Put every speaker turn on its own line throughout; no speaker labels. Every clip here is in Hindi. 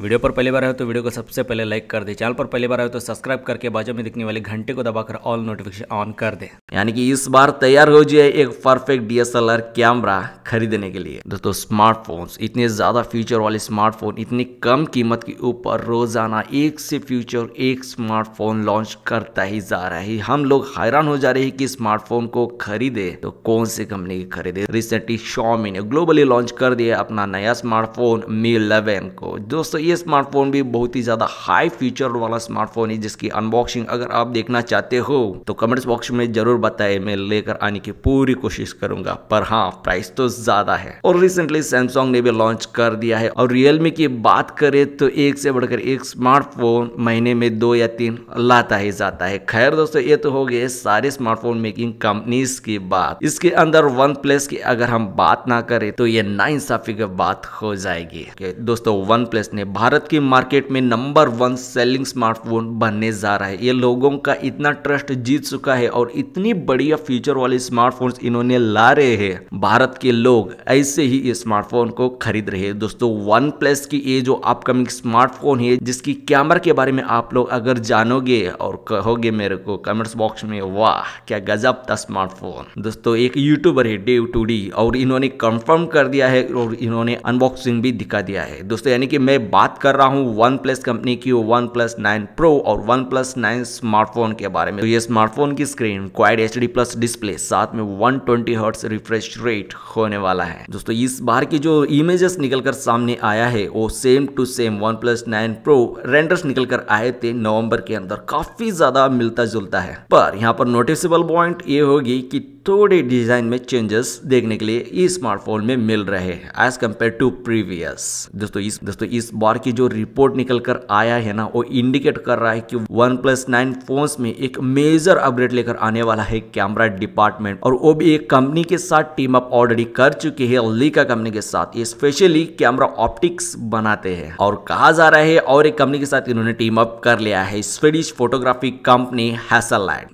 वीडियो पर पहली बार आए तो वीडियो को सबसे पहले लाइक कर दे चैनल पर पहली बार आए तो सब्सक्राइब करके बाजू में दिखने वाले घंटे को दबाकर ऑल नोटिफिकेशन ऑन कर दे यानी कि इस बार तैयार हो जाए एक परफेक्ट डीएसएलआर कैमरा खरीदने के लिए दोस्तों स्मार्टफोन्स इतने ज्यादा फ्यूचर वाले स्मार्टफोन इतनी कम कीमत के ऊपर रोजाना एक से फ्यूचर एक स्मार्टफोन लॉन्च करता ही जा रहा है हम लोग हैरान हो जा रहे हैं कि स्मार्टफोन को खरीदे तो कौन सी कंपनी की खरीदे रिसेंटली शॉमी ने ग्लोबली लॉन्च कर दिया अपना नया स्मार्टफोन मी इलेवन को दोस्तों ये स्मार्टफोन भी बहुत ही ज़्यादा हाई फीचर वाला स्मार्टफोन है जिसकी अनबॉक्सिंग अगर आप देखना चाहते हो तो कमेंट्स बॉक्स में जरूर बताएं मैं लेकर आने की पूरी कोशिश करूंगा पर हाँ प्राइस तो ज़्यादा है और रिसेंटली सैमसंग ने भी लॉन्च कर दिया है और रियलमी की बात करें तो एक से बढ़कर एक स्मार्टफोन महीने में दो या तीन लाता ही जाता है खैर दोस्तों ये तो हो गए सारे स्मार्टफोन मेकिंग कंपनीज की बात इसके अंदर वन प्लस की अगर हम बात ना करें तो ये नाइंसाफी की बात हो जाएगी दोस्तों वन प्लस ने भारत के मार्केट में नंबर वन सेलिंग स्मार्टफोन बनने जा रहा है ये लोगों का इतना ट्रस्ट जीत चुका है और इतनी बढ़िया फीचर वाले स्मार्टफोन इन्होंने ला रहे हैं भारत के लोग ऐसे ही ये स्मार्टफोन को खरीद रहे हैं दोस्तों वन प्लस की ये जो अपकमिंग स्मार्टफोन है जिसकी कैमरा के बारे में आप लोग अगर जानोगे और कहोगे मेरे को कमेंट्स बॉक्स में वाह क्या गजब था स्मार्टफोन दोस्तों एक यूट्यूबर है डेव टू और इन्होंने कंफर्म कर दिया है और इन्होंने अनबॉक्सिंग भी दिखा दिया है दोस्तों यानी कि मैं बात कर रहा हूँ वन प्लस कंपनी की वन प्लस नाइन प्रो और वन प्लस नाइन स्मार्टफोन के बारे में तो ये स्मार्टफोन की screen quad H D plus display साथ में one twenty hertz refresh rate होने वाला है दोस्तों इस बार की जो इमेजेस निकलकर सामने आया है वो same to same OnePlus nine pro renders निकल कर आए थे नवम्बर के अंदर काफी ज्यादा मिलता जुलता है पर यहाँ पर नोटिसबल पॉइंट ये होगी कि थोड़े डिज़ाइन में चेंजेस देखने के लिए इस स्मार्टफोन में मिल रहे हैं एज कम्पेयर टू प्रीवियस दोस्तों इस दोस्तों इस बार की जो रिपोर्ट निकल कर आया है ना वो इंडिकेट कर रहा है कि वन प्लस नाइन फोन में एक मेजर अपग्रेड लेकर आने वाला है कैमरा डिपार्टमेंट और वो भी एक कंपनी के साथ टीम अप ऑलरेडी कर चुकी है लीका कंपनी के साथ ये स्पेशली कैमरा ऑप्टिक्स बनाते हैं और कहा जा रहा है और एक कंपनी के साथ इन्होंने टीम अप कर लिया है स्वीडिश फोटोग्राफी कंपनी है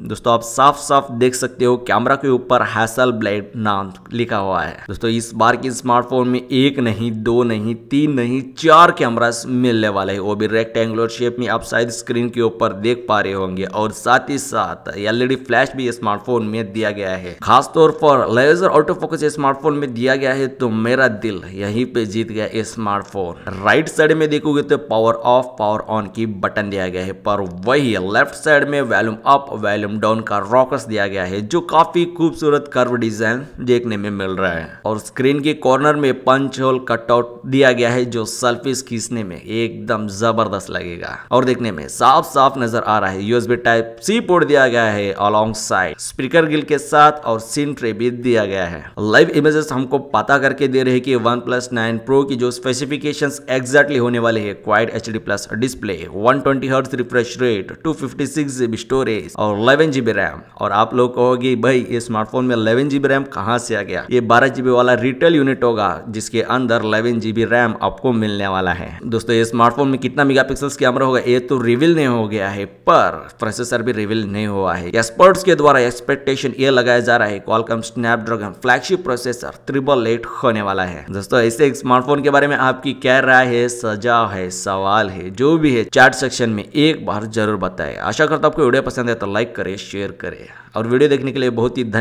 दोस्तों आप साफ साफ देख सकते हो कैमरा के ऊपर ऊपर हैसल ब्लेड नाम लिखा हुआ है दोस्तों इस बार के स्मार्टफोन में एक नहीं दो नहीं तीन नहीं चार कैमरास मिलने वाले हैं वो भी रेक्टेंगुलर शेप में आप शायद स्क्रीन के ऊपर देख पा रहे होंगे और साथ ही साथ एलईडी फ्लैश e भी स्मार्टफोन में दिया गया है खासतौर पर लेजर ऑटो फोकस स्मार्टफोन में दिया गया है तो मेरा दिल यही पे जीत गया स्मार्टफोन राइट साइड में देखोगे तो पावर ऑफ पावर ऑन की बटन दिया गया है पर वही लेफ्ट साइड में वैल्यूम अप वैल्यूम डाउन का रॉकर्स दिया गया है जो काफी खूब खूबसूरत कर्व डिजाइन देखने में मिल रहा है और स्क्रीन के कॉर्नर में पंच होल कटआउट दिया गया है जो सेल्फीज खींचने में एकदम जबरदस्त लगेगा और देखने में साफ साफ नजर आ रहा है यूएसबी टाइप सी पोर्ट दिया गया है अलॉन्ग साइड स्पीकर गिल के साथ और सीन ट्रे भी दिया गया है लाइव इमेजेस हमको पता करके दे रहे की वन प्लस नाइन प्रो की जो स्पेसिफिकेशन एक्जैक्टली होने वाले है quad H D plus display one twenty hertz refresh rate two fifty six GB storage और इलेवन जीबी रैम और आप लोग कहोगे भाई इस स्मार्टफोन में अलेवन जीबी रैम कहाँ से आ गया ये बारह जीबी वाला रिटेल यूनिट होगा जिसके अंदर अलेवन जीबी रैम आपको मिलने वाला है दोस्तों ये स्मार्टफोन में कितना मेगा कैमरा होगा ये तो रिविल नहीं हो गया है पर प्रोसेसर भी रिविल नहीं हुआ है एक्सपर्ट्स के द्वारा एक्सपेक्टेशन ये लगाया जा रहा है Qualcomm Snapdragon flagship processor triple eight होने वाला है दोस्तों ऐसे स्मार्टफोन के बारे में आपकी क्या राय है सजा है सवाल है जो भी है चैट सेक्शन में एक बार जरूर बताए आशा करता हूं आपको वीडियो पसंद है तो लाइक करे शेयर करे और वीडियो देखने के लिए बहुत ही धन्यवाद